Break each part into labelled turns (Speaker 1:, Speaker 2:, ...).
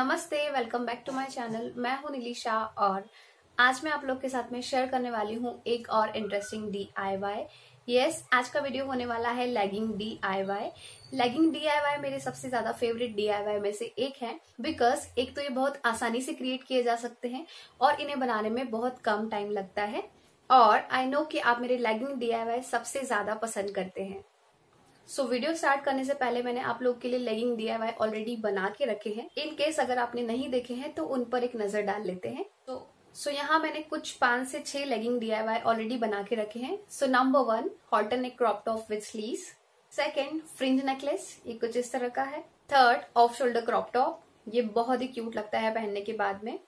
Speaker 1: नमस्ते welcome back to my channel मैं हूं नीलिशा और आज मैं आप लोग के साथ में शेयर करने वाली हूं एक और इंटरेस्टिंग डी आई यस आज का वीडियो होने वाला है legging D I Y legging D I Y मेरे सबसे ज्यादा फेवरेट डी आई वाई में से एक है बिकॉज एक तो ये बहुत आसानी से क्रिएट किए जा सकते हैं और इन्हें बनाने में बहुत कम टाइम लगता है और आई नो कि आप मेरे लेगिंग डी आई वाई सबसे ज्यादा पसंद करते हैं सो वीडियो स्टार्ट करने से पहले मैंने आप लोग के लिए लेगिंग डी वाई ऑलरेडी बना के रखे हैं इन केस अगर आपने नहीं देखे हैं तो उन पर एक नजर डाल लेते हैं तो सो so, यहाँ मैंने कुछ पांच से छह लेगिंग वाई ऑलरेडी बना के रखे हैं सो नंबर वन हॉटर एक crop top with sleeve second fringe necklace ये कुछ इस तरह का है third off shoulder crop top ये बहुत ही क्यूट लगता है पहनने के बाद में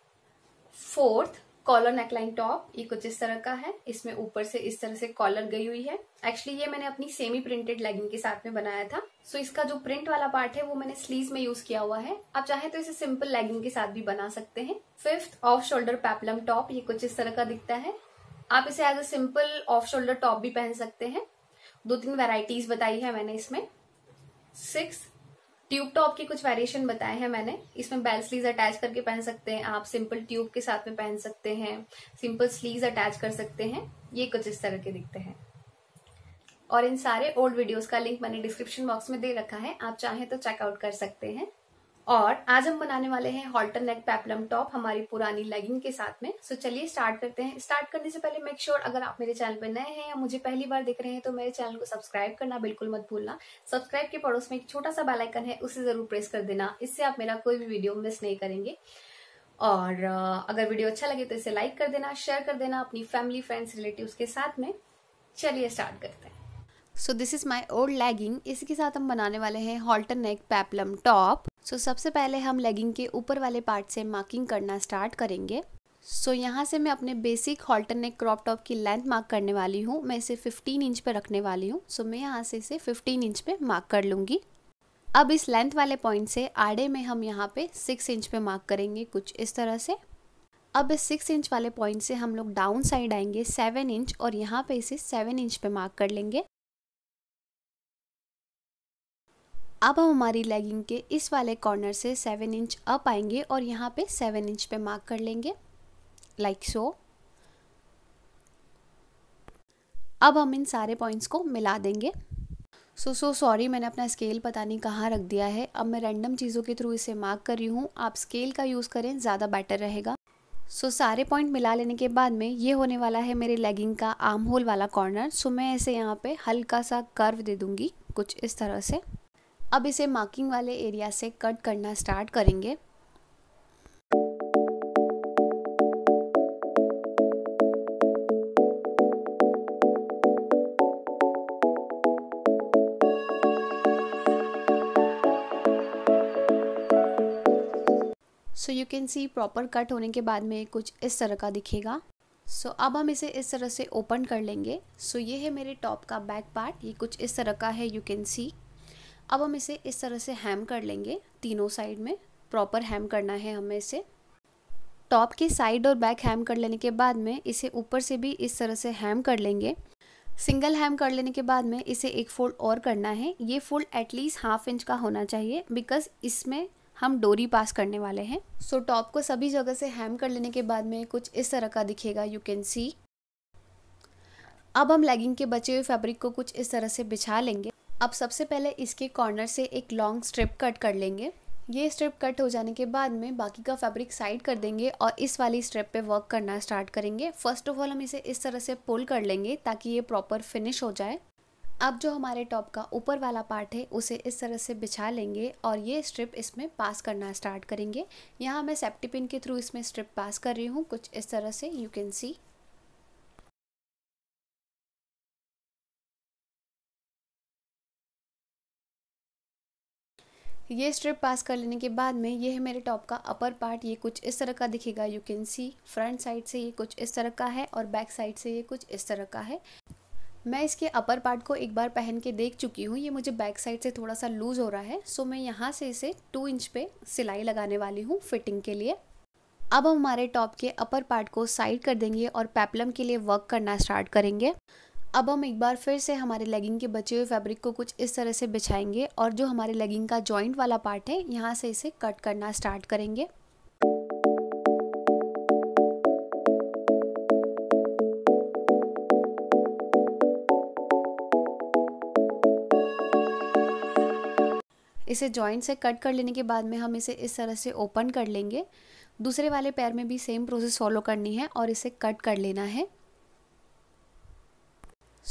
Speaker 1: फोर्थ कॉलर नेकलाइन टॉप ये कुछ इस तरह का है इसमें ऊपर से इस तरह से कॉलर गई हुई है एक्चुअली ये मैंने अपनी सेमी प्रिंटेड लेगिंग के साथ में बनाया था सो so, इसका जो प्रिंट वाला पार्ट है वो मैंने स्लीव में यूज किया हुआ है आप चाहे तो इसे सिंपल लेगिंग के साथ भी बना सकते हैं fifth off shoulder peplum top ये कुछ इस तरह का दिखता है आप इसे as a simple off shoulder top भी पहन सकते हैं दो तीन वेराइटीज बताई है मैंने इसमें सिक्स ट्यूब टॉप के कुछ वेरिएशन बताए हैं मैंने इसमें बेल स्लीव अटैच करके पहन सकते हैं आप सिंपल ट्यूब के साथ में पहन सकते हैं सिंपल स्लीव अटैच कर सकते हैं ये कुछ इस तरह के दिखते हैं और इन सारे ओल्ड वीडियोस का लिंक मैंने डिस्क्रिप्शन बॉक्स में दे रखा है आप चाहें तो चेकआउट कर सकते हैं और आज हम बनाने वाले हैं हॉल्टर नेक पैपलम टॉप हमारी पुरानी लेगिंग के साथ में सो चलिए स्टार्ट करते हैं स्टार्ट करने से पहले मेक श्योर sure, अगर आप मेरे चैनल पर नए हैं या मुझे पहली बार देख रहे हैं तो मेरे चैनल को सब्सक्राइब करना बिल्कुल मत भूलना सब्सक्राइब के पड़ोस में एक छोटा सा बेलाइकन है उसे जरूर प्रेस कर देना इससे आप मेरा कोई भी वीडियो मिस नहीं करेंगे और अगर वीडियो अच्छा लगे तो इसे लाइक कर देना शेयर कर देना अपनी फैमिली फ्रेंड्स रिलेटिव के साथ में चलिए स्टार्ट करते हैं so this is my old legging इसके साथ हम बनाने वाले हैं halter neck peplum top so so, सबसे पहले हम लेगिंग के ऊपर वाले पार्ट से मार्किंग करना स्टार्ट करेंगे सो so, यहाँ से मैं अपने basic halter neck crop top की लेंथ मार्क करने वाली हूँ मैं इसे 15 इंच पे रखने वाली हूँ सो so, मैं यहाँ से इसे 15 इंच पे मार्क कर लूँगी अब इस लेंथ वाले पॉइंट से आड़े में हम यहाँ पे 6 इंच पे मार्क करेंगे कुछ इस तरह से अब इस सिक्स इंच वाले पॉइंट से हम लोग डाउन साइड आएंगे सेवन इंच और यहाँ पर इसे सेवन इंच पे मार्क कर लेंगे अब हम हमारी लेगिंग के इस वाले कॉर्नर से सेवन इंच अप आएंगे और यहाँ पे सेवन इंच पे मार्क कर लेंगे लाइक like सो so. अब हम इन सारे पॉइंट्स को मिला देंगे सो सो सॉरी मैंने अपना स्केल पता नहीं कहाँ रख दिया है अब मैं रैंडम चीज़ों के थ्रू इसे मार्क कर रही हूँ आप स्केल का यूज़ करें ज़्यादा बेटर रहेगा सो so, सारे पॉइंट मिला लेने के बाद में ये होने वाला है मेरे लेगिंग का आर्म होल वाला कॉर्नर सो so, मैं इसे यहाँ पे हल्का सा कर्व दे दूँगी कुछ इस तरह से अब इसे मार्किंग वाले एरिया से कट करना स्टार्ट करेंगे so you can see proper cut होने के बाद में कुछ इस तरह का दिखेगा सो so, अब हम इसे इस तरह से ओपन कर लेंगे सो so, ये है मेरे टॉप का बैक पार्ट ये कुछ इस तरह का है यू कैन सी अब हम इसे इस तरह से हैम कर लेंगे तीनों साइड में प्रॉपर हैम करना है हमें इसे टॉप के साइड और बैक हैम कर लेने के बाद में इसे ऊपर से भी इस तरह से हैम कर लेंगे सिंगल हैम कर लेने के बाद में इसे एक फोल्ड और करना है ये फोल्ड एटलीस्ट हाफ इंच का होना चाहिए बिकॉज इसमें हम डोरी पास करने वाले हैं सो so, टॉप को सभी जगह से हैम कर लेने के बाद में कुछ इस तरह का दिखेगा यू कैन सी अब हम लेगिंग के बचे हुए फैब्रिक को कुछ इस तरह से बिछा लेंगे अब सबसे पहले इसके कॉर्नर से एक लॉन्ग स्ट्रिप कट कर लेंगे ये स्ट्रिप कट हो जाने के बाद में बाकी का फैब्रिक साइड कर देंगे और इस वाली स्ट्रिप पे वर्क करना स्टार्ट करेंगे फर्स्ट ऑफ ऑल हम इसे इस तरह से पुल कर लेंगे ताकि ये प्रॉपर फिनिश हो जाए अब जो हमारे टॉप का ऊपर वाला पार्ट है उसे इस तरह से बिछा लेंगे और ये स्ट्रिप इसमें पास करना स्टार्ट करेंगे यहाँ मैं सेप्टिपिन पिन के थ्रू इसमें स्ट्रिप पास कर रही हूँ कुछ इस तरह से यू कैन सी ये स्ट्रिप पास कर लेने के बाद में ये है मेरे टॉप का अपर पार्ट ये कुछ इस तरह का दिखेगा you can see front side से ये कुछ इस तरह का है और बैक साइड से ये कुछ इस तरह का है मैं इसके अपर पार्ट को एक बार पहन के देख चुकी हूँ ये मुझे बैक साइड से थोड़ा सा लूज़ हो रहा है सो मैं यहाँ से इसे टू इंच पे सिलाई लगाने वाली हूँ फिटिंग के लिए अब हम हमारे टॉप के अपर पार्ट को साइड कर देंगे और पैपलम के लिए वर्क करना स्टार्ट करेंगे अब हम एक बार फिर से हमारे लेगिंग के बचे हुए फैब्रिक को कुछ इस तरह से बिछाएंगे और जो हमारे लेगिंग का जॉइंट वाला पार्ट है यहाँ से इसे कट करना स्टार्ट करेंगे इसे जॉइंट से कट कर लेने के बाद में हम इसे इस तरह से ओपन कर लेंगे दूसरे वाले पैर में भी सेम प्रोसेस फॉलो करनी है और इसे कट कर लेना है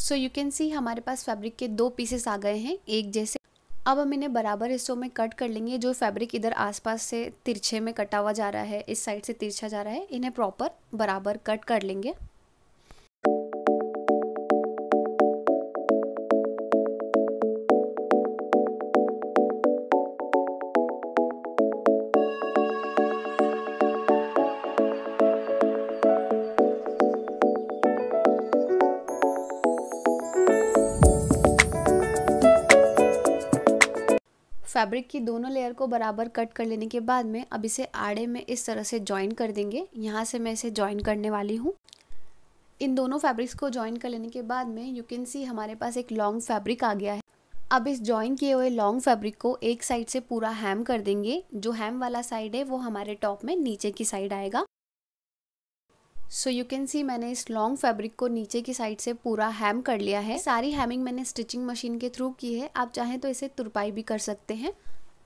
Speaker 1: सो यू कैन सी हमारे पास फैब्रिक के दो पीसेस आ गए हैं एक जैसे अब हम इन्हें बराबर हिस्सों में कट कर लेंगे जो फैब्रिक इधर आसपास से तिरछे में कटा हुआ जा रहा है इस साइड से तिरछा जा रहा है इन्हें प्रॉपर बराबर कट कर लेंगे फैब्रिक की दोनों लेयर को बराबर कट कर लेने के बाद में अब इसे आड़े में इस तरह से ज्वाइन कर देंगे यहाँ से मैं इसे ज्वाइन करने वाली हूँ इन दोनों फैब्रिक्स को ज्वाइन कर लेने के बाद में यू कैन सी हमारे पास एक लॉन्ग फैब्रिक आ गया है अब इस ज्वाइन किए हुए लॉन्ग फैब्रिक को एक साइड से पूरा हैम कर देंगे जो हैम वाला साइड है वो हमारे टॉप में नीचे की साइड आएगा सो यू कैन सी मैंने इस लॉन्ग फैब्रिक को नीचे की साइड से पूरा हैम कर लिया है सारी हैमिंग मैंने स्टिचिंग मशीन के थ्रू की है आप चाहें तो इसे तुरपाई भी कर सकते हैं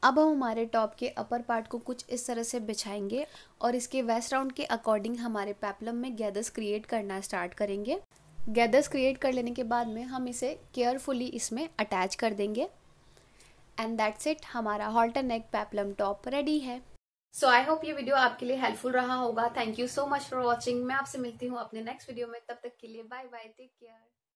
Speaker 1: अब हम हमारे टॉप के अपर पार्ट को कुछ इस तरह से बिछाएंगे और इसके वेस्ट राउंड के अकॉर्डिंग हमारे पैपलम में गैदर्स क्रिएट करना स्टार्ट करेंगे गैदर्स क्रिएट कर लेने के बाद में हम इसे केयरफुली इसमें अटैच कर देंगे एंड दैट्स इट हमारा halter neck peplum top ready है सो आई होप ये वीडियो आपके लिए हेल्पफुल रहा होगा thank you so much for watching मैं आपसे मिलती हूँ अपने नेक्स्ट वीडियो में तब तक के लिए बाय बाय टेक केयर